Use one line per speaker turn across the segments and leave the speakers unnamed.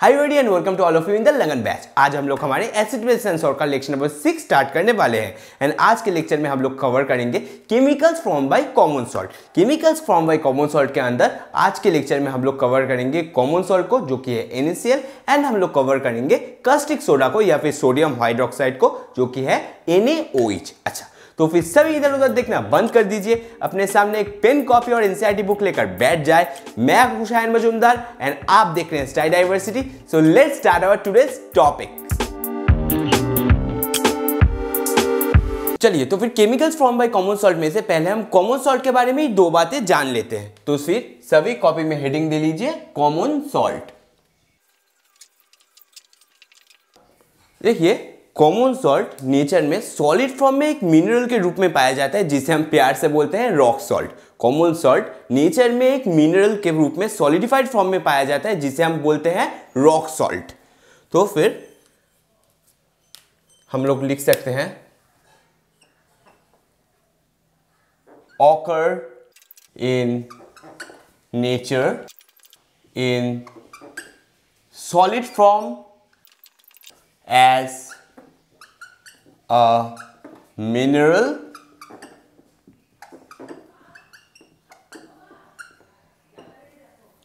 हाय वेडी and welcome to all of you in the Lagan batch आज हम लोग हमारे एसिड बेस सेंसर का लेक्चर नंबर सिक्स स्टार्ट करने वाले हैं एंड आज के लेक्चर में हम लोग कवर करेंगे chemicals from by common salt chemicals from by common salt के अंदर आज के लेक्चर में हम लोग कवर करेंगे कॉमन सॉल्ट को जो कि है एनएसीएल एंड हम लोग कवर करेंगे कस्टिक सोडा को या फिर सोडियम हाइड्रोक्साइड को जो कि है एन अच्छा तो फिर सभी इधर उधर देखना बंद कर दीजिए अपने सामने एक पेन कॉपी और एनसीआरटी बुक लेकर बैठ जाए मैं खुशायन मजूमदार एंड आप देख रहे हैं style diversity so let start our today's topic चलिए तो फिर chemicals from by common salt में से पहले हम कॉमन सॉल्ट के बारे में ही दो बातें जान लेते हैं तो फिर सभी कॉपी में हेडिंग दे लीजिए कॉमन सॉल्ट देखिए कॉमन सॉल्ट नेचर में सॉलिड फॉर्म में एक मिनरल के रूप में पाया जाता है जिसे हम प्यार से बोलते हैं rock salt common salt nature में एक मिनरल के रूप में सॉलिडिफाइड फॉर्म में पाया जाता है जिसे हम बोलते हैं रॉक सॉल्ट तो फिर हम लोग लिख सकते हैं occur in nature in solid form as a mineral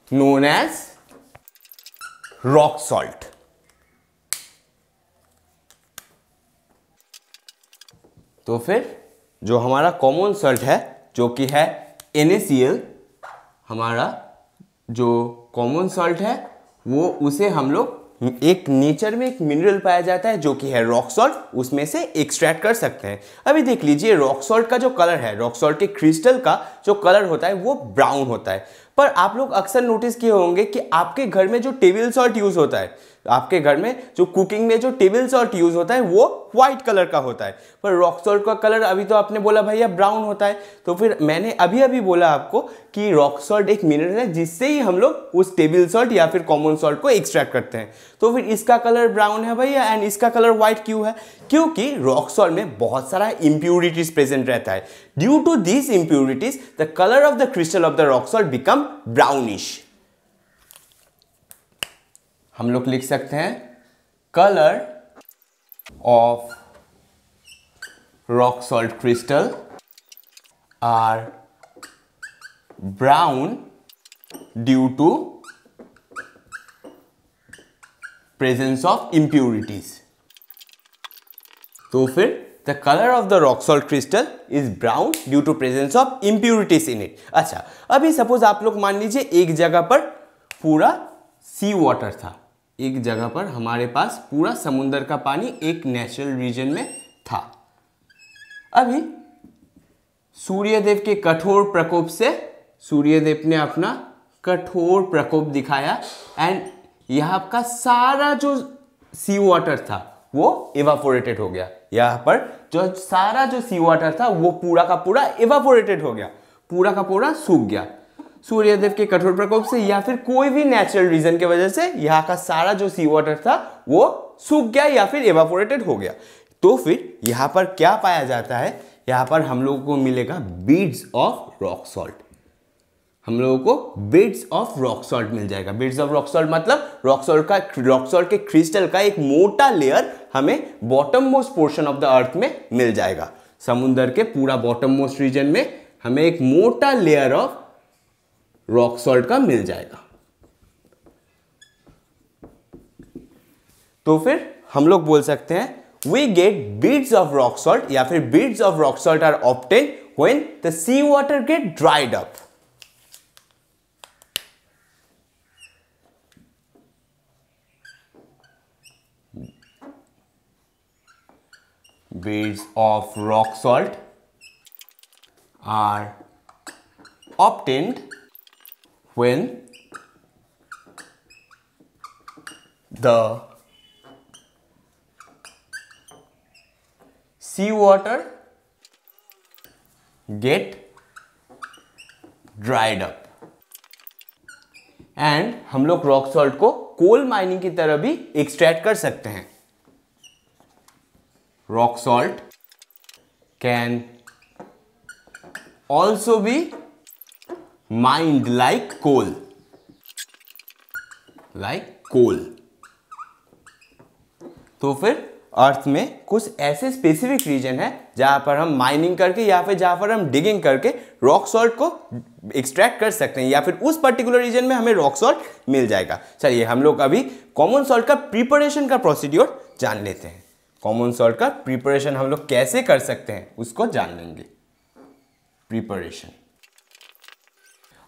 known as rock salt. तो फिर जो हमारा कॉमन सॉल्ट है जो कि है NaCl हमारा जो कॉमन सॉल्ट है वो उसे हम लोग एक नेचर में एक मिनरल पाया जाता है जो कि है रॉक सॉल्ट उसमें से एक्सट्रैक्ट कर सकते हैं अभी देख लीजिए रॉक सॉल्ट का जो कलर है रॉक सॉल्ट के क्रिस्टल का जो कलर होता है वो ब्राउन होता है पर आप लोग अक्सर नोटिस किए होंगे कि आपके घर में जो टेबल सॉल्ट यूज़ होता है आपके घर में जो कुकिंग में जो टेबल सॉल्ट यूज़ होता है वो व्हाइट कलर का होता है पर रॉक सॉल्ट का कलर अभी तो आपने बोला भैया ब्राउन होता है तो फिर मैंने अभी अभी बोला आपको कि रॉक सॉल्ट एक मिनरल है जिससे ही हम लोग उस टेबल सॉल्ट या फिर कॉमन सॉल्ट को एक्सट्रैक्ट करते हैं तो फिर इसका कलर ब्राउन है भैया एंड इसका कलर व्हाइट क्यों है क्योंकि रॉक सॉल्ट में बहुत सारा इम्प्योरिटीज प्रेजेंट रहता है due to this impurities the colour of the crystal of the rock salt become brownish हम लोग लिख सकते हैं colour of rock salt crystal are brown due to presence of impurities तो फिर the colour of the rock salt crystal is brown due to presence of impurities in it अच्छा अभी suppose आप लोग मान लीजिए एक जगह पर पूरा सी वाटर था एक जगह पर हमारे पास पूरा समुंदर का पानी एक नेचुरल रीजन में था अभी सूर्यदेव के कठोर प्रकोप से सूर्यदेव ने अपना कठोर प्रकोप दिखाया एंड यहाँ का सारा जो सी वाटर था वो इवापोरेटेड हो गया यहाँ पर जो सारा जो सी वाटर था वो पूरा का पूरा इवापोरेटेड हो गया पूरा का पूरा सूख गया सूर्यदेव के कठोर प्रकोप से या फिर कोई भी नेचुरल रीजन की वजह से यहाँ का सारा जो सी वाटर था वो सूख गया या फिर एवापोरेटेड हो गया तो फिर यहाँ पर क्या पाया जाता है यहाँ पर हम लोगों को मिलेगा बीड्स ऑफ रॉक सॉल्ट हम लोगों को बिट्स ऑफ रॉक सॉल्ट मिल जाएगा बिट्स ऑफ रॉक सॉल्ट मतलब रॉक सॉल्ट का रॉक सॉल्ट के क्रिस्टल का एक मोटा लेयर हमें bottom most portion of the earth में मिल जाएगा समुद्र के पूरा बॉटम मोस्ट रीजन में हमें एक मोटा लेयर ऑफ रॉक सॉल्ट का मिल जाएगा तो फिर हम लोग बोल सकते हैं we get beds of rock salt या फिर beds of rock salt are obtained when the sea water get dried up beds of rock salt are obtained when the seawater get dried up and हम लोग rock salt को coal mining की तरह भी extract कर सकते हैं rock salt can also be mined like coal like coal तो फिर अर्थ में कुछ ऐसे स्पेसिफिक रीजन है जहां पर हम माइनिंग करके या फिर जहां पर हम डिगिंग करके रॉक सॉल्ट को एक्सट्रैक्ट कर सकते हैं या फिर उस पर्टिकुलर रीजन में हमें रॉक सॉल्ट मिल जाएगा चलिए हम लोग अभी कॉमन सॉल्ट का प्रिपरेशन का प्रोसीड्योर जान लेते हैं कॉमन सॉल्ट का प्रिपरेशन हम लोग कैसे कर सकते हैं उसको जान लेंगे प्रिपरेशन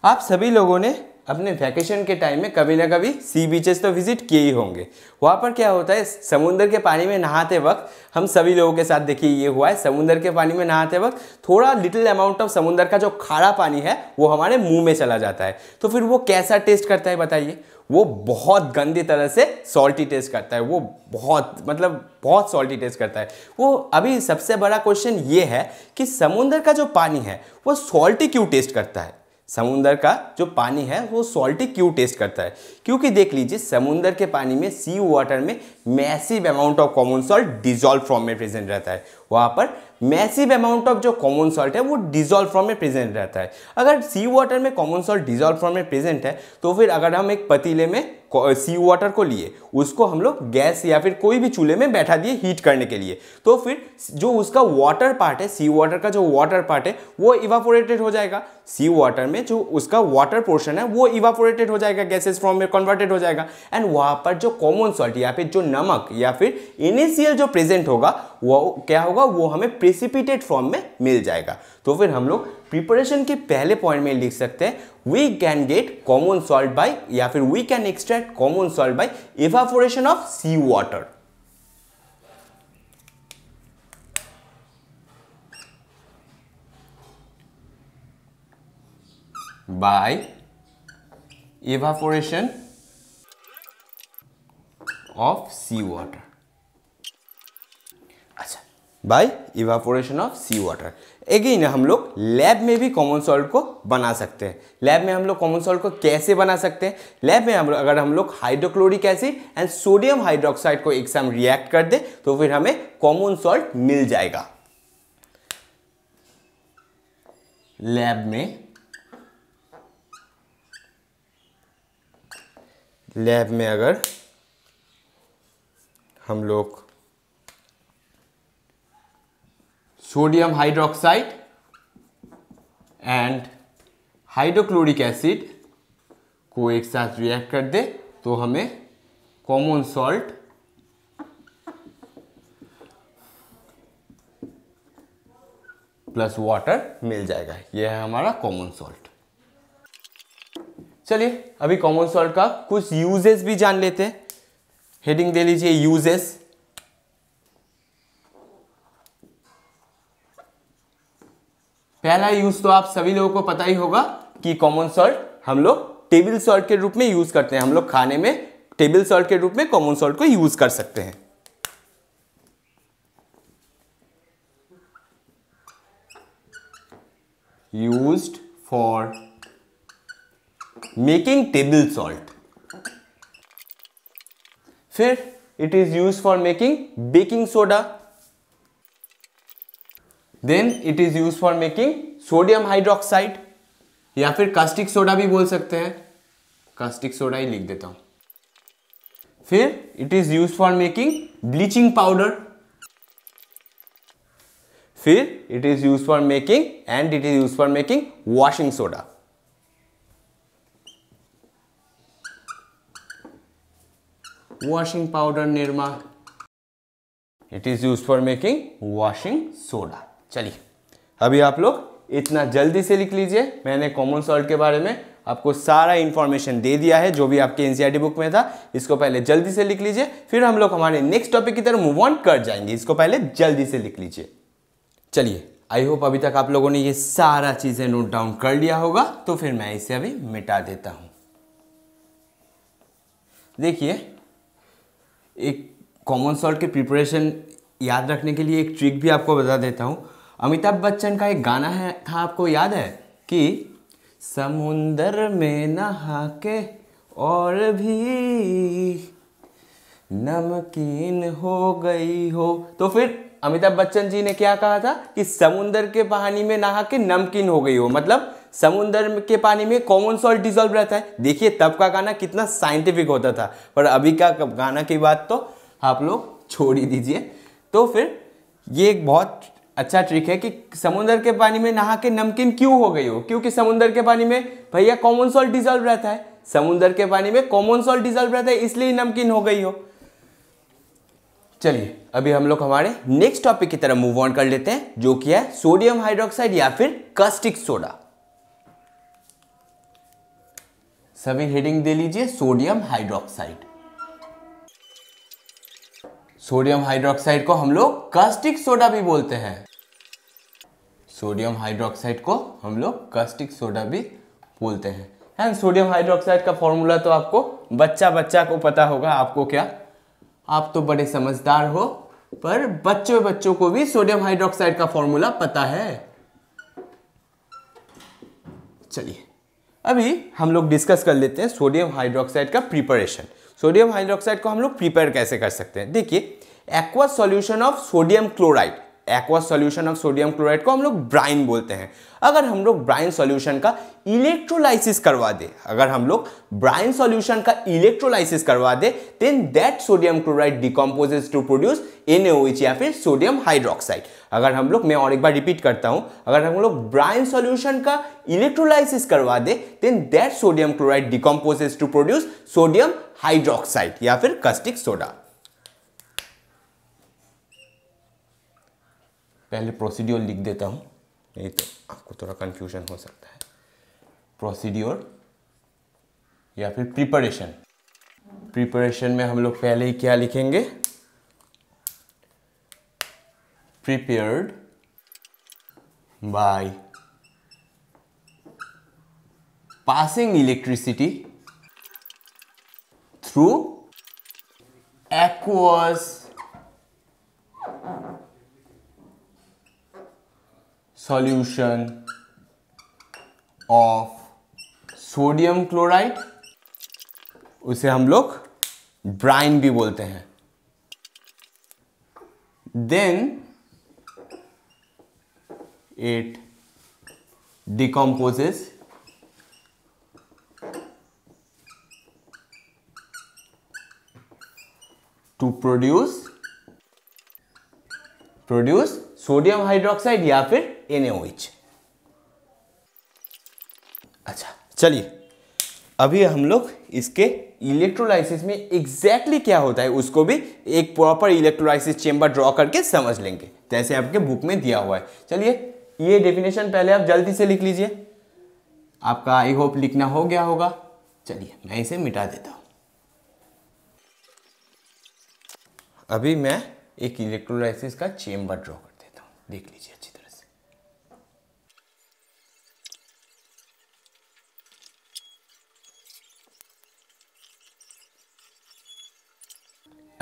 आप सभी लोगों ने अपने वैकेशन के टाइम में कभी ना कभी सी बीचेस तो विजिट किए ही होंगे वहाँ पर क्या होता है समुंदर के पानी में नहाते वक्त हम सभी लोगों के साथ देखिए ये हुआ है समुंदर के पानी में नहाते वक्त थोड़ा लिटिल अमाउंट ऑफ समुंदर का जो खारा पानी है वो हमारे मुंह में चला जाता है तो फिर वो कैसा टेस्ट करता है बताइए वो बहुत गंदी तरह से सॉल्टी टेस्ट करता है वो बहुत मतलब बहुत सॉल्टी टेस्ट करता है वो अभी सबसे बड़ा क्वेश्चन ये है कि समुंदर का जो पानी है वो सॉल्टी क्यों टेस्ट करता है समुंदर का जो पानी है वो सॉल्टी क्यों टेस्ट करता है क्योंकि देख लीजिए समुंदर के पानी में सी वाटर में massive amount of common salt dissolve form में प्रेजेंट रहता है वहाँ पर मैसिव अमाउंट ऑफ जो कॉमन सॉल्ट है वो डिजोल्व फॉर्म में प्रेजेंट रहता है अगर सी वाटर में कॉमन सॉल्ट डिजोल्व फॉर्म में प्रेजेंट है तो फिर अगर हम एक पतीले में सी वाटर को लिए उसको हम लोग गैस या फिर कोई भी चूल्हे में बैठा दिए हीट करने के लिए तो फिर जो उसका वाटर पार्ट है सी वाटर का जो वाटर पार्ट है वो इवापोरेटेड हो जाएगा सी वाटर में जो उसका वाटर पोर्शन है वो इवापोरेटेड हो जाएगा गैसेज फॉर्म में कन्वर्टेड हो जाएगा एंड वहाँ पर जो कॉमन सॉल्ट या फिर जो नमक या फिर इनिशियल जो प्रेजेंट होगा वो क्या होगा वो हमें प्रिसिपिटेड फॉर्म में मिल जाएगा तो फिर हम लोग प्रिपरेशन के पहले पॉइंट में लिख सकते हैं we can get common salt by या फिर we can extract common salt by evaporation of sea water by evaporation of sea water अच्छा by evaporation of sea water again हम लोग लैब में भी कॉमन सॉल्ट को बना सकते हैं लैब में हम लोग कॉमन सॉल्ट को कैसे बना सकते हैं लैब में हम अगर हम लोग hydrochloric acid and sodium hydroxide को एक साथ रिएक्ट कर दे तो फिर हमें कॉमन सॉल्ट मिल जाएगा लैब में लैब में अगर हम लोग sodium hydroxide and hydrochloric acid को एक साथ रिएक्ट कर दे तो हमें कॉमन सॉल्ट प्लस वाटर मिल जाएगा यह है हमारा कॉमन सॉल्ट चलिए अभी कॉमन सॉल्ट का कुछ यूजेस भी जान लेते हैं हेडिंग दे लीजिए यूजेस पहला यूज तो आप सभी लोगों को पता ही होगा कि कॉमन सॉल्ट हम लोग टेबल सॉल्ट के रूप में यूज करते हैं हम लोग खाने में टेबल सॉल्ट के रूप में कॉमन सॉल्ट को यूज कर सकते हैं use for making table salt फिर it is use for making baking soda then it is use for making sodium hydroxide या फिर कास्टिक सोडा भी बोल सकते हैं कास्टिक सोडा ही लिख देता हूं फिर it is use for making bleaching powder फिर it is use for making and it is use for making washing soda washing powder Nirma it is use for making washing soda चलिए अभी आप लोग इतना जल्दी से लिख लीजिए मैंने कॉमन सॉल्ट के बारे में आपको सारा इन्फॉर्मेशन दे दिया है जो भी आपके एन बुक e में था इसको पहले जल्दी से लिख लीजिए फिर हम लोग हमारे नेक्स्ट टॉपिक की तरफ मूव ऑन कर जाएंगे इसको पहले जल्दी से लिख लीजिए चलिए आई होप अभी तक आप लोगों ने ये सारा चीज़ें नोट डाउन कर लिया होगा तो फिर मैं इसे अभी मिटा देता हूँ देखिए एक कॉमन सॉल्ट के प्रिपरेशन याद रखने के लिए एक ट्रिक भी आपको बता देता हूँ अमिताभ बच्चन का एक गाना है था आपको याद है कि समुंदर में नहा के और भी नमकीन हो गई हो तो फिर अमिताभ बच्चन जी ने क्या कहा था कि समुंदर के पानी में नहा के नमकीन हो गई हो मतलब समुंदर के पानी में कॉमन सॉल्ट डिजोल्व रहता है देखिए तब का गाना कितना साइंटिफिक होता था पर अभी का गाना की बात तो आप लोग छोड़ ही दीजिए तो फिर ये एक बहुत अच्छा ट्रिक है कि समुद्र के पानी में नहा के नमकीन क्यों हो गई हो क्योंकि समुद्र के पानी में भैया कॉमन सॉल्ट डिजॉल्व रहता है समुद्र के पानी में कॉमन सॉल्ट डिजॉल्व रहता है इसलिए नमकीन हो गई हो चलिए अभी हम लोग हमारे नेक्स्ट टॉपिक की तरफ मूव ऑन कर लेते हैं जो कि है सोडियम हाइड्रोक्साइड या फिर कस्टिक सोडा सभी हेडिंग दे लीजिए सोडियम हाइड्रोक्साइड सोडियम हाइड्रोक्साइड को हम लोग कास्टिक सोडा भी बोलते हैं सोडियम हाइड्रोक्साइड को हम लोग कास्टिक सोडा भी बोलते हैं एंड सोडियम हाइड्रोक्साइड का फॉर्मूला तो आपको बच्चा बच्चा को पता होगा आपको क्या आप तो बड़े समझदार हो पर बच्चों बच्चों को भी सोडियम हाइड्रोक्साइड का फॉर्मूला पता है चलिए अभी हम लोग डिस्कस कर लेते हैं सोडियम हाइड्रोक्साइड का प्रिपरेशन सोडियम हाइड्रोक्साइड को हम लोग प्रिपेयर कैसे कर सकते हैं देखिए aqua solution of sodium chloride aqua solution of sodium chloride को हम लोग ब्राइन बोलते हैं अगर हम लोग ब्राइन सॉल्यूशन का इलेक्ट्रोलाइसिस करवा दे अगर हम लोग ब्राइन सॉल्यूशन का इलेक्ट्रोलाइसिस करवा दे then that sodium chloride decomposes to produce N या फिर सोडियम हाइड्रोक्साइड अगर हम लोग मैं और एक बार रिपीट करता हूँ अगर हम लोग ब्राइन सोल्यूशन का इलेक्ट्रोलाइसिस करवा दे then that sodium chloride decomposes to produce sodium hydroxide या फिर कस्टिक सोडा पहले प्रोसीड्योर लिख देता हूँ नहीं तो आपको थोड़ा कंफ्यूजन हो सकता है प्रोसीड्योर या फिर प्रिपरेशन प्रिपरेशन में हम लोग पहले ही क्या लिखेंगे prepared by passing electricity through aqueous solution of sodium chloride उसे हम लोग ब्राइन भी बोलते हैं then it decomposes to produce produce sodium hydroxide या फिर NaOH अच्छा चलिए अभी हम लोग इसके इलेक्ट्रोलाइसिस में एग्जैक्टली exactly क्या होता है उसको भी एक प्रॉपर इलेक्ट्रोलाइसिस चेंबर ड्रॉ करके समझ लेंगे जैसे तो आपके बुक में दिया हुआ है चलिए ये डेफिनेशन पहले आप जल्दी से लिख लीजिए आपका आई होप लिखना हो गया होगा चलिए मैं इसे मिटा देता हूँ अभी मैं एक इलेक्ट्रोलाइसिस का चेम्बर ड्रॉ कर देता हूँ देख लीजिए अच्छी तरह से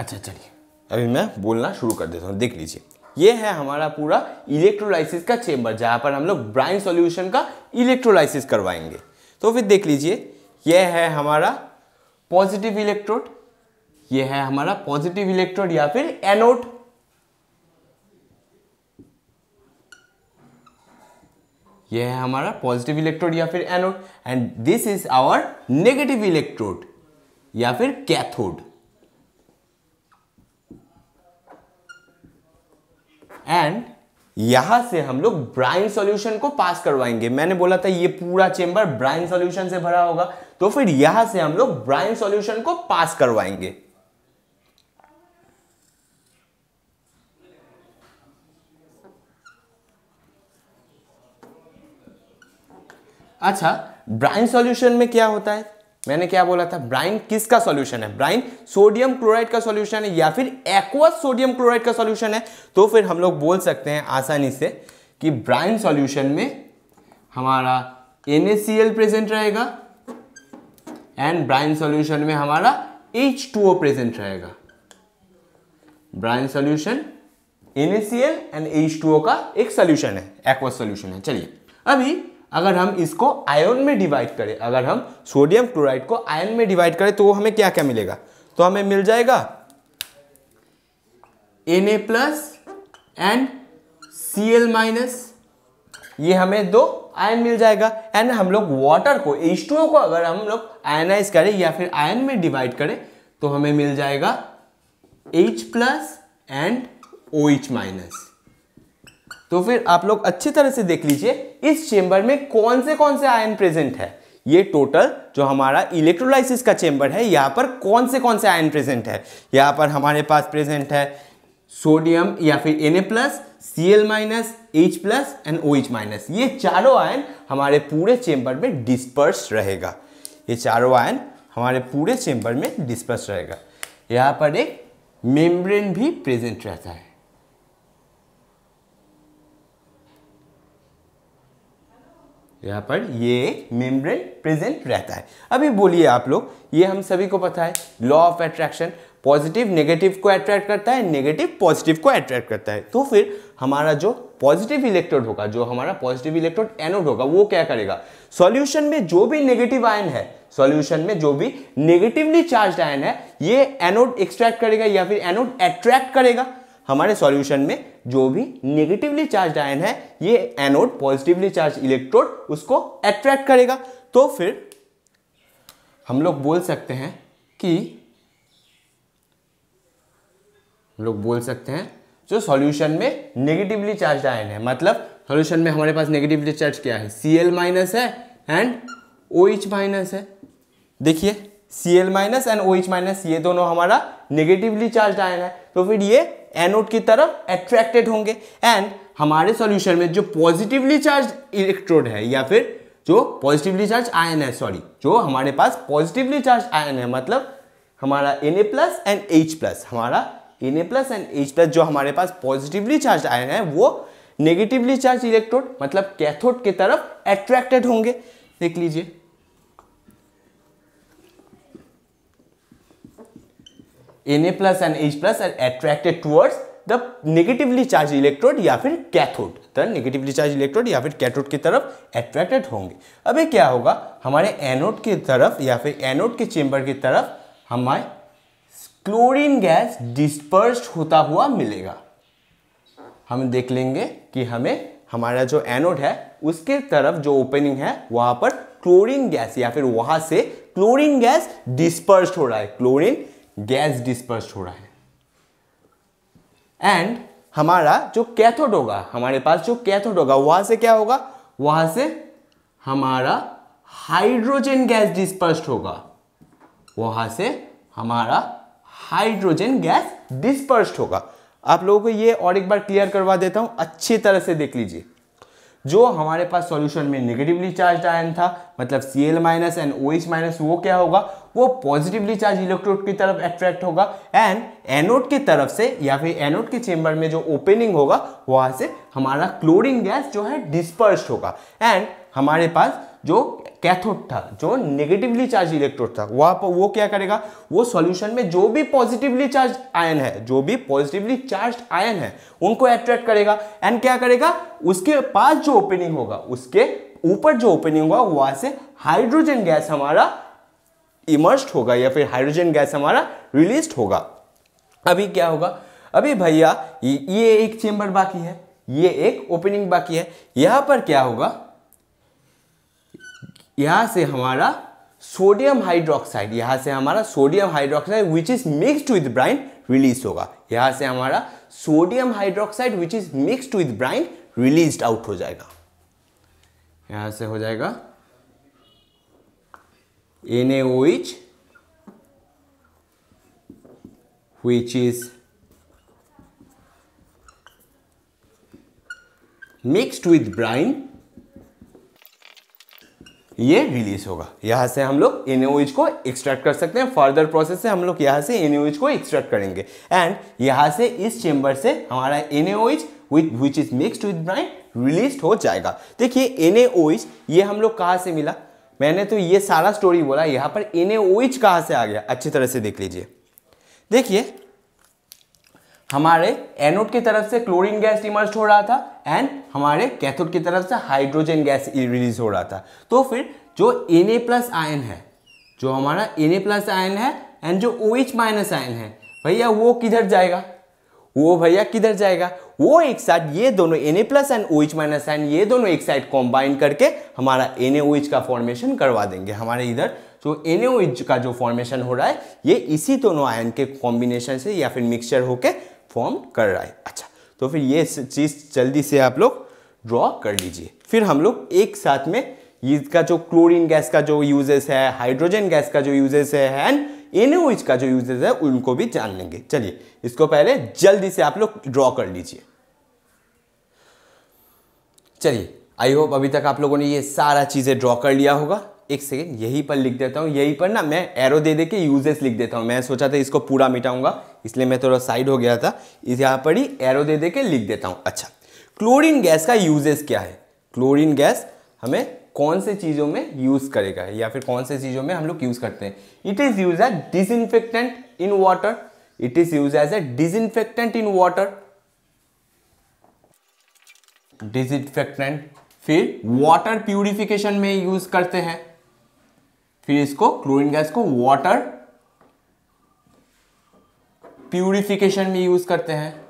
अच्छा चलिए अभी मैं बोलना शुरू कर देता हूँ देख लीजिए ये है हमारा पूरा इलेक्ट्रोलाइसिस का चेम्बर जहाँ पर हम लोग ब्राइन सॉल्यूशन का इलेक्ट्रोलाइसिस करवाएंगे तो फिर देख लीजिए यह है हमारा पॉजिटिव इलेक्ट्रोड ये है हमारा पॉजिटिव इलेक्ट्रोड या फिर एनोड यह है हमारा पॉजिटिव इलेक्ट्रोड या फिर anode and this is our negative electrode या फिर कैथोड एंड यहां से हम लोग ब्राइन सॉल्यूशन को पास करवाएंगे मैंने बोला था ये पूरा चेंबर ब्राइन सॉल्यूशन से भरा होगा तो फिर यहां से हम लोग ब्राइन सॉल्यूशन को पास करवाएंगे अच्छा ब्राइन सॉल्यूशन में क्या होता है मैंने क्या बोला था ब्राइन किसका सॉल्यूशन है ब्राइन सोडियम क्लोराइड का सॉल्यूशन है या फिर एक्वस सोडियम क्लोराइड का सॉल्यूशन है तो फिर हम लोग बोल सकते हैं आसानी से कि ब्राइन सॉल्यूशन में हमारा NaCl प्रेजेंट रहेगा एंड ब्राइन सॉल्यूशन में हमारा H2O प्रेजेंट रहेगा brine solution NaCl and H2O का एक सॉल्यूशन है एक्वस सॉल्यूशन है चलिए अभी अगर हम इसको आयन में डिवाइड करें अगर हम सोडियम क्लोराइड को आयन में डिवाइड करें तो वो हमें क्या क्या मिलेगा तो हमें मिल जाएगा N A plus and C L minus ये हमें दो आयन मिल जाएगा एंड हम लोग वाटर को एच को अगर हम लोग आयनाइज करें या फिर आयन में डिवाइड करें तो हमें मिल जाएगा H plus and O H minus तो फिर आप लोग अच्छी तरह से देख लीजिए इस चेंबर में कौन से कौन से आयन प्रेजेंट है ये टोटल जो हमारा इलेक्ट्रोलाइसिस का चेंबर है यहाँ पर कौन से कौन से आयन प्रेजेंट है यहाँ पर हमारे पास प्रेजेंट है सोडियम या फिर N A plus C L minus H plus and O H minus ये चारों आयन हमारे पूरे चेंबर में डिस्पर्स रहेगा ये चारों आयन हमारे पूरे चेंबर में डिस्पर्स रहेगा यहाँ पर एक मेम्ब्रेन भी प्रेजेंट रहता है यहाँ पर ये मेम्ब्रेन प्रेजेंट रहता है अभी बोलिए आप लोग ये हम सभी को पता है law of attraction positive negative को अट्रैक्ट करता है नेगेटिव पॉजिटिव को अट्रैक्ट करता है तो फिर हमारा जो पॉजिटिव इलेक्ट्रोड होगा जो हमारा पॉजिटिव इलेक्ट्रोड एनोड होगा वो क्या करेगा सॉल्यूशन में जो भी नेगेटिव आयन है सॉल्यूशन में जो भी नेगेटिवली चार्ज आयन है ये एनोड एक्सट्रैक्ट करेगा या फिर एनोड अट्रैक्ट करेगा हमारे सॉल्यूशन में जो भी नेगेटिवली चार्ज आयन है ये एनोड पॉजिटिवली चार्ज इलेक्ट्रोड उसको अट्रैक्ट करेगा तो फिर हम लोग बोल सकते हैं कि हम लोग बोल सकते हैं जो सॉल्यूशन में नेगेटिवली चार्ज आयन है मतलब सॉल्यूशन में हमारे पास नेगेटिवली चार्ज क्या है सी एल माइनस है एंड ओ एच माइनस है देखिए C L minus and O H minus ये दोनों हमारा नेगेटिवली चार्ज आयन है तो फिर ये एनोड की तरफ एट्रैक्टेड होंगे एंड हमारे सॉल्यूशन में जो पॉजिटिवली चार्ज इलेक्ट्रोड है या फिर जो पॉजिटिवली चार्ज आयन है सॉरी जो हमारे पास पॉजिटिवली चार्ज आयन है मतलब हमारा N A plus and H plus हमारा N A plus and H plus जो हमारे पास पॉजिटिवली चार्ज आयन है वो नेगेटिवली चार्ज इलेक्ट्रोड मतलब कैथोड की तरफ एट्रैक्टेड होंगे देख लीजिए N A plus and H plus are attracted the the negatively charge electrode या फिर कैथोड तो नेगेटिवली चार्ज इलेक्ट्रोड या फिर कैथोड की तरफ एट्रैक्टेड होंगे अब ये क्या होगा हमारे एनोड की तरफ या फिर एनोड के चेंबर की तरफ हमारे क्लोरीन गैस डिस्पर्स होता हुआ मिलेगा हम देख लेंगे कि हमें हमारा जो एनोड है उसके तरफ जो ओपनिंग है वहां पर क्लोरीन गैस या फिर वहां से क्लोरीन गैस डिस्पर्स हो रहा है क्लोरीन गैस डिस्पर्स हो रहा है एंड हमारा जो कैथोड होगा हमारे पास जो कैथोड होगा वहां से क्या होगा वहां से हमारा हाइड्रोजन गैस डिस्पर्स होगा वहां से हमारा हाइड्रोजन गैस डिस्पर्स होगा आप लोगों को ये और एक बार क्लियर करवा देता हूं अच्छी तरह से देख लीजिए जो हमारे पास सॉल्यूशन में नेगेटिवली चार्ज आयन था मतलब C L minus and O H minus वो क्या होगा वो पॉजिटिवली चार्ज इलेक्ट्रोड की तरफ अट्रैक्ट होगा एंड एनोड की तरफ से या फिर एनोड के चेंबर में जो ओपनिंग होगा वहाँ से हमारा क्लोरीन गैस जो है डिस्पर्स होगा एंड हमारे पास जो कैथोड था जो नेगेटिवली चार्ज इलेक्ट्रोड था वहां पर वो क्या करेगा वो सॉल्यूशन में जो भी पॉजिटिवली चार्ज आयन है जो भी पॉजिटिवली चार्ज आयन है उनको अट्रैक्ट करेगा एंड क्या करेगा उसके पास जो ओपनिंग होगा उसके ऊपर जो ओपनिंग होगा वहां से हाइड्रोजन गैस हमारा इमर्स्ड होगा या फिर हाइड्रोजन गैस हमारा रिलीज होगा अभी क्या होगा अभी भैया ये एक चेंबर बाकी है ये एक ओपनिंग बाकी है यहां पर क्या होगा यहाँ से हमारा सोडियम हाइड्रोक्साइड यहाँ से हमारा sodium hydroxide which is mixed with brine release होगा यहाँ से हमारा sodium hydroxide which is mixed with brine release out हो जाएगा यहाँ से हो जाएगा N O H which is mixed with brine ये रिलीज होगा यहाँ से हम लोग एन को एक्सट्रैक्ट कर सकते हैं फर्दर प्रोसेस से हम लोग यहाँ से एन को एक्सट्रैक्ट करेंगे एंड यहाँ से इस चेम्बर से हमारा N with which is mixed with brine release हो जाएगा देखिए एन ये हम लोग कहाँ से मिला मैंने तो ये सारा स्टोरी बोला यहाँ पर एन एच कहाँ से आ गया अच्छी तरह से देख लीजिए देखिए हमारे एनोड की तरफ से क्लोरीन गैस इमर्ज हो रहा था एंड हमारे कैथोड की तरफ से हाइड्रोजन गैस रिलीज हो रहा था तो फिर जो एन ए प्लस आयन है जो हमारा एन ए प्लस आयन है एंड जो ओ एच माइनस आयन है भैया वो किधर जाएगा वो भैया किधर जाएगा वो एक साथ ये दोनों N A plus and O H minus ion ये दोनों एक साइड कॉम्बाइन करके हमारा एन ए का फॉर्मेशन करवा देंगे हमारे इधर जो एन ए का जो फॉर्मेशन हो रहा है ये इसी दोनों आयन के कॉम्बिनेशन से या फिर मिक्सचर होके फॉर्म कर रहा है अच्छा तो फिर ये चीज़ जल्दी से आप लोग ड्रॉ कर लीजिए फिर हम लोग एक साथ में इसका जो क्लोरीन गैस का जो यूजेस है हाइड्रोजन गैस का जो यूजेस है एंड एनओएच का जो यूजेस है उनको भी जान लेंगे चलिए इसको पहले जल्दी से आप लोग ड्रॉ कर लीजिए चलिए आई होप अभी तक आप लोगों ने ये सारा चीज़ें ड्रॉ कर लिया होगा एक सेकेंड यही पर लिख देता हूँ यही पर ना मैं एरो दे दे के यूजेस लिख देता हूँ मैं सोचा था इसको पूरा मिटाऊंगा इसलिए मैं थोड़ा साइड हो गया था इस यहाँ पर ही एरो दे दे के लिख देता हूँ अच्छा क्लोरीन गैस का यूजेस क्या है क्लोरीन गैस हमें कौन से चीज़ों में यूज़ करेगा या फिर कौन से चीज़ों में हम लोग यूज़ करते हैं it is use as disinfectant in water it is use as a disinfectant in water disinfectant फिर वाटर प्यूरिफिकेशन में यूज़ करते हैं फिर इसको क्लोरीन गैस को वाटर प्यूरिफिकेशन में यूज करते हैं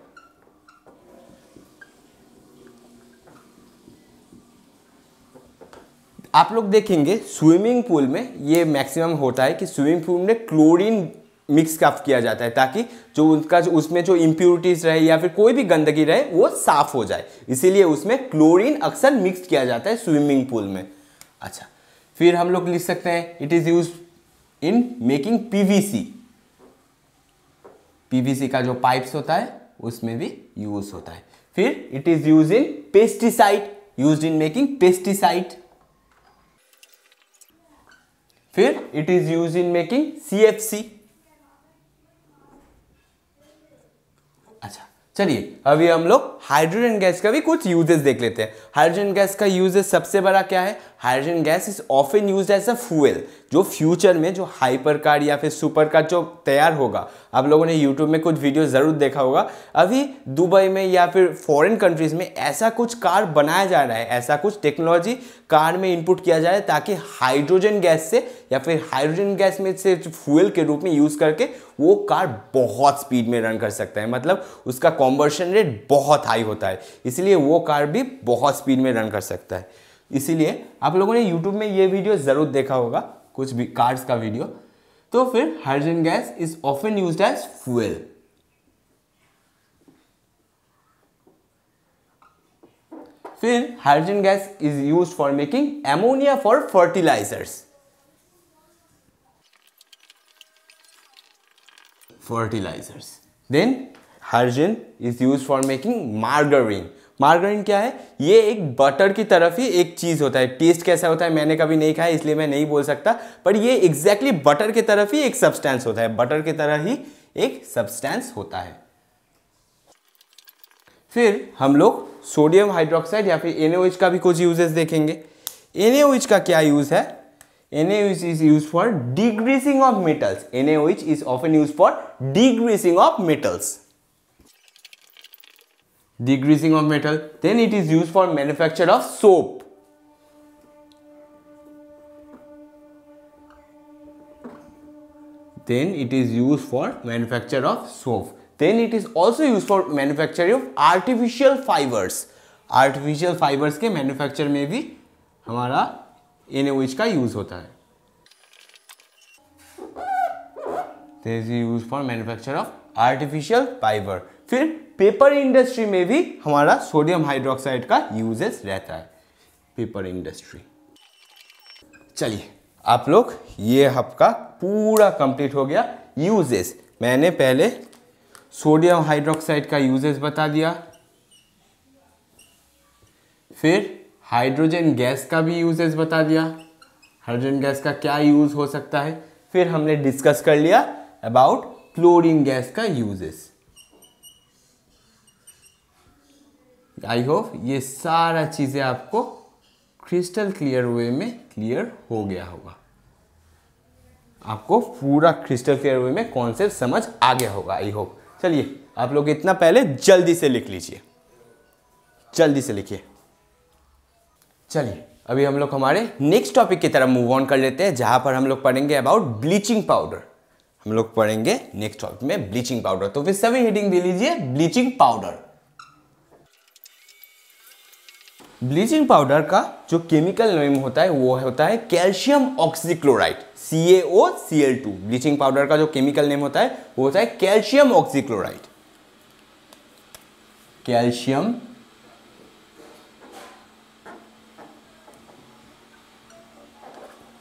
आप लोग देखेंगे स्विमिंग पूल में ये मैक्सिमम होता है कि स्विमिंग पूल में क्लोरीन मिक्स काफ किया जाता है ताकि जो उनका जो उसमें जो इम्प्योरिटीज रहे या फिर कोई भी गंदगी रहे वो साफ हो जाए इसीलिए उसमें क्लोरीन अक्सर मिक्स किया जाता है स्विमिंग पूल में अच्छा फिर हम लोग लिख सकते हैं it is use in making PVC PVC का जो पाइप्स होता है उसमें भी यूज होता है फिर it is use in pesticide use in making pesticide फिर it is use in making C F C चलिए अभी हम लोग हाइड्रोजन गैस का भी कुछ यूजेस देख लेते हैं हाइड्रोजन गैस का यूजेस सबसे बड़ा क्या है hydrogen gas is often use as a fuel जो फ्यूचर में जो हाइपर कार या फिर सुपर कार जो तैयार होगा आप लोगों ने यूट्यूब में कुछ वीडियो ज़रूर देखा होगा अभी दुबई में या फिर फॉरेन कंट्रीज़ में ऐसा कुछ कार बनाया जा रहा है ऐसा कुछ टेक्नोलॉजी कार में इनपुट किया जाए ताकि हाइड्रोजन गैस से या फिर हाइड्रोजन गैस में से फ्यूल के रूप में यूज़ करके वो कार बहुत स्पीड में रन कर सकता है मतलब उसका कॉम्बर्शन रेट बहुत हाई होता है इसलिए वो कार भी बहुत स्पीड में रन कर सकता है इसीलिए आप लोगों ने यूट्यूब में ये वीडियो ज़रूर देखा होगा कुछ भी कार्स का वीडियो तो फिर hydrogen gas is often use as fuel फिर hydrogen gas is use for making ammonia for fertilisers fertilisers then hydrogen is use for making margarine margarine क्या है ये एक बटर की तरफ ही एक चीज़ होता है टेस्ट कैसा होता है मैंने कभी नहीं खाया इसलिए मैं नहीं बोल सकता पर ये एग्जैक्टली exactly बटर की तरफ ही एक सब्सटेंस होता है बटर की तरह ही एक सब्सटेंस होता है फिर हम लोग सोडियम हाइड्रोक्साइड या फिर एन का भी कुछ यूजेस देखेंगे एन का क्या यूज़ है N is use for degreasing of metals N is often use for degreasing of metals degreasing of metal then it is use for manufacture of soap then it is use for manufacture of soap then it is also use for manufacturing of artificial fibres artificial fibres के manufacture में भी हमारा N H का use होता है use for manufacture of artificial fibre फिर paper industry में भी हमारा सोडियम हाइड्रोक्साइड का यूजेस रहता है पेपर इंडस्ट्री चलिए आप लोग ये आपका पूरा कंप्लीट हो गया यूजेस मैंने पहले सोडियम हाइड्रोक्साइड का यूजेस बता दिया फिर हाइड्रोजन गैस का भी यूजेस बता दिया हाइड्रोजन गैस का क्या यूज हो सकता है फिर हमने डिस्कस कर लिया अबाउट क्लोरीन गैस का यूजेस आई होप ये सारा चीज़ें आपको क्रिस्टल क्लियर वे में क्लियर हो गया होगा आपको पूरा क्रिस्टल क्लियर वे में कॉन्सेप्ट समझ आ गया होगा आई होप चलिए आप लोग इतना पहले जल्दी से लिख लीजिए जल्दी से लिखिए चलिए अभी हम लोग हमारे नेक्स्ट टॉपिक की तरफ मूव ऑन कर लेते हैं जहां पर हम लोग पढ़ेंगे अबाउट ब्लीचिंग पाउडर हम लोग पढ़ेंगे नेक्स्ट टॉपिक में ब्लीचिंग पाउडर तो फिर सभी हेडिंग दे लीजिए ब्लीचिंग पाउडर ब्लीचिंग पाउडर का जो केमिकल नेम होता है वो होता है calcium oxychloride C A O C L two bleaching powder का जो केमिकल नेम होता है वो होता है कैल्शियम ऑक्सीक्लोराइड कैल्शियम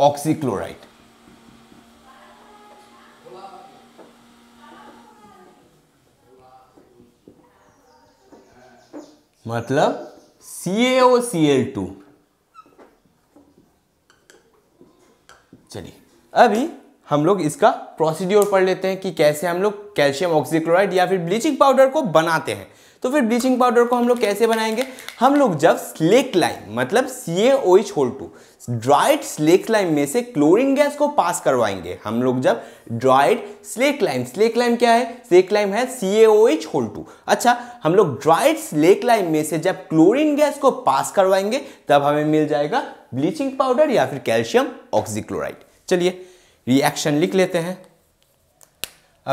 ऑक्सीक्लोराइड मतलब सीएओ चलिए अभी हम लोग इसका प्रोसीड्योर पढ़ लेते हैं कि कैसे हम लोग कैल्शियम ऑक्सीक्लोराइड या फिर ब्लीचिंग पाउडर को बनाते हैं तो फिर ब्लीचिंग पाउडर को हम लोग कैसे बनाएंगे हम लोग जब स्लेक लाइन मतलब C A O H whole two dried slake lime में से क्लोरीन गैस को पास करवाएंगे हम लोग जब dried slake lime slake lime क्या है स्लेक लाइम है C A H whole two अच्छा हम लोग ड्राइड स्लेक लाइम में से जब क्लोरीन गैस को पास करवाएंगे तब हमें मिल जाएगा ब्लीचिंग पाउडर या फिर कैल्शियम ऑक्सीक्लोराइड चलिए रिएक्शन लिख लेते हैं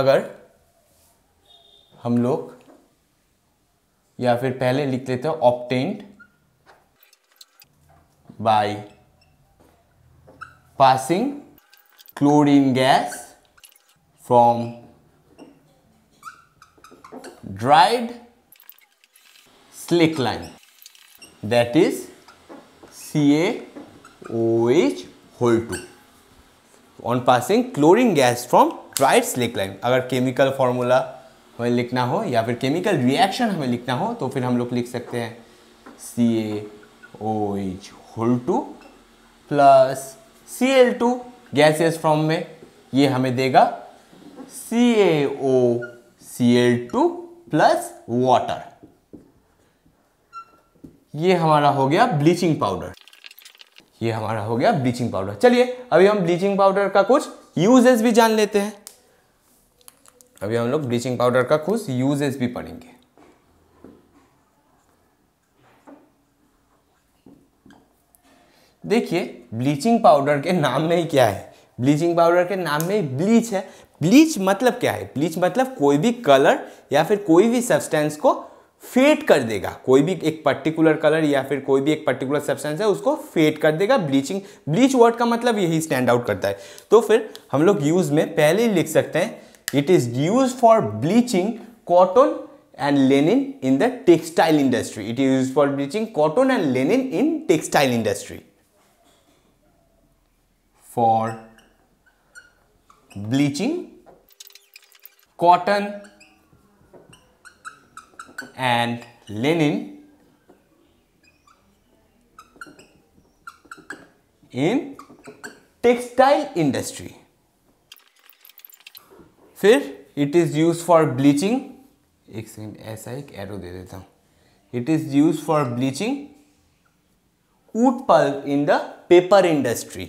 अगर हम लोग या फिर पहले लिख लेते हैं obtained by passing chlorine gas from dried slick lime that is CaOH whole 2 on passing chlorine gas from dried slick lime अगर chemical formula हमें लिखना हो या फिर chemical reaction हमें लिखना हो तो फिर हम लोग लिख सकते हैं CaOH whole O plus C L two gases form में ये हमें देगा C A O C L two plus water ये हमारा हो गया ब्लीचिंग पाउडर ये हमारा हो गया ब्लीचिंग पाउडर चलिए अभी हम ब्लीचिंग पाउडर का कुछ यूजेस भी जान लेते हैं अभी हम लोग ब्लीचिंग पाउडर का कुछ यूजेस भी पढ़ेंगे देखिए ब्लीचिंग पाउडर के नाम में ही क्या है ब्लीचिंग पाउडर के नाम में ही ब्लीच है ब्लीच मतलब क्या है ब्लीच मतलब कोई भी कलर या फिर कोई भी सब्सटेंस को फेड कर देगा कोई भी एक पर्टिकुलर कलर या फिर कोई भी एक पर्टिकुलर सब्सटेंस है उसको फेड कर देगा ब्लीचिंग ब्लीच वर्ड का मतलब यही स्टैंड आउट करता है तो फिर हम लोग यूज में पहले ही लिख सकते हैं it is use for bleaching cotton and linen in the textile industry it is use for bleaching cotton and linen in textile industry for bleaching cotton and linen in textile industry. फिर it is used for bleaching एक second ऐसा एक arrow दे देता हूँ it is used for bleaching wood pulp in the paper industry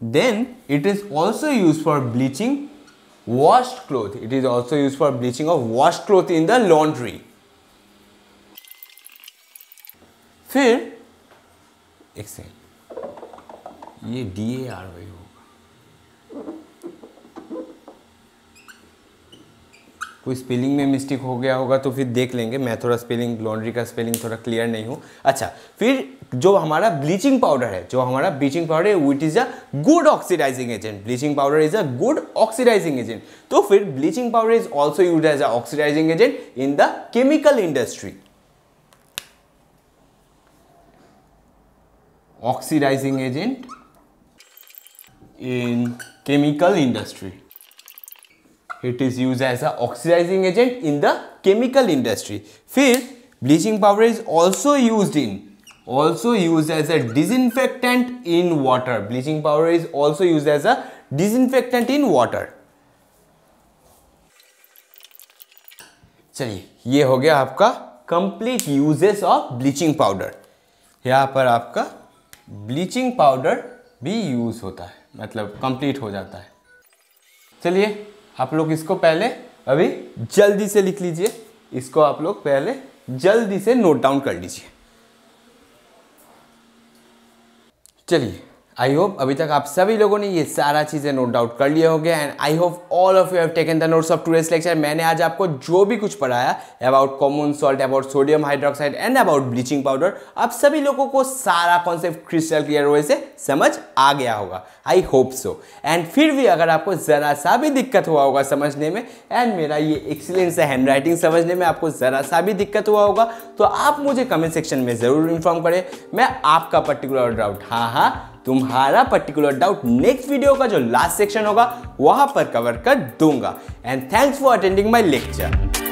Then it is also used for bleaching washed cloth. It is also used for bleaching of washed cloth in the laundry. फिर एक second ये D A R हो कोई spelling में mistake हो गया होगा तो फिर देख लेंगे मैं थोड़ा स्पेलिंग लॉन्ड्री का स्पेलिंग थोड़ा क्लियर नहीं हूँ अच्छा फिर जो हमारा ब्लीचिंग पाउडर है जो हमारा ब्लीचिंग पाउडर है it is a good oxidising agent bleaching powder is a good oxidising agent तो फिर bleaching powder is also use as a oxidising agent in the chemical industry oxidising agent in chemical industry it is use as a oxidising agent in the chemical industry फिर bleaching powder is also use in also use as a disinfectant in water bleaching powder is also use as a disinfectant in water चलिए ये हो गया आपका complete uses of bleaching powder यहाँ पर आपका bleaching powder भी यूज होता है मतलब कंप्लीट हो जाता है चलिए आप लोग इसको पहले अभी जल्दी से लिख लीजिए इसको आप लोग पहले जल्दी से नोट डाउन कर लीजिए चलिए आई होप अभी तक आप सभी लोगों ने ये सारा चीज़ें नोट डाउट कर लिए होंगे and I hope all of you have taken the notes of today's lecture मैंने आज आपको जो भी कुछ पढ़ाया about common salt about sodium hydroxide and about bleaching powder आप सभी लोगों को सारा कॉन्सेप्ट क्रिस्टल क्लियर हुए से समझ आ गया होगा आई होप सो एंड फिर भी अगर आपको ज़रा सा भी दिक्कत हुआ होगा समझने में एंड मेरा ये एक्सीलेंस है हैंड राइटिंग समझने में आपको ज़रा सा भी दिक्कत हुआ होगा तो आप मुझे कमेंट सेक्शन में ज़रूर इन्फॉर्म करें मैं आपका पर्टिकुलर डाउट हाँ हाँ तुम्हारा पर्टिकुलर डाउट नेक्स्ट वीडियो का जो लास्ट सेक्शन होगा वहां पर कवर कर दूंगा and thanks for attending my lecture